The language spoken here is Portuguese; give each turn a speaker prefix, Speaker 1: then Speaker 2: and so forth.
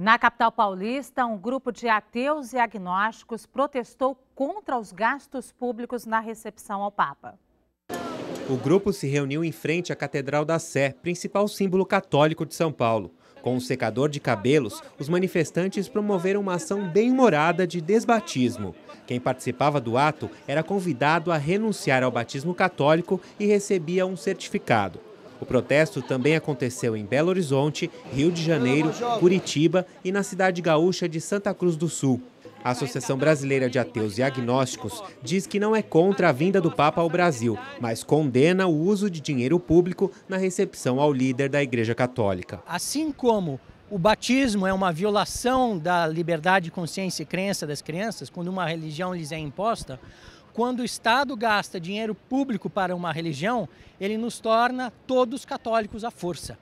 Speaker 1: Na capital paulista, um grupo de ateus e agnósticos protestou contra os gastos públicos na recepção ao Papa.
Speaker 2: O grupo se reuniu em frente à Catedral da Sé, principal símbolo católico de São Paulo. Com um secador de cabelos, os manifestantes promoveram uma ação bem morada de desbatismo. Quem participava do ato era convidado a renunciar ao batismo católico e recebia um certificado. O protesto também aconteceu em Belo Horizonte, Rio de Janeiro, Curitiba e na cidade gaúcha de Santa Cruz do Sul. A Associação Brasileira de Ateus e Agnósticos diz que não é contra a vinda do Papa ao Brasil, mas condena o uso de dinheiro público na recepção ao líder da Igreja Católica.
Speaker 3: Assim como o batismo é uma violação da liberdade de consciência e crença das crianças, quando uma religião lhes é imposta, quando o Estado gasta dinheiro público para uma religião, ele nos torna todos católicos à força.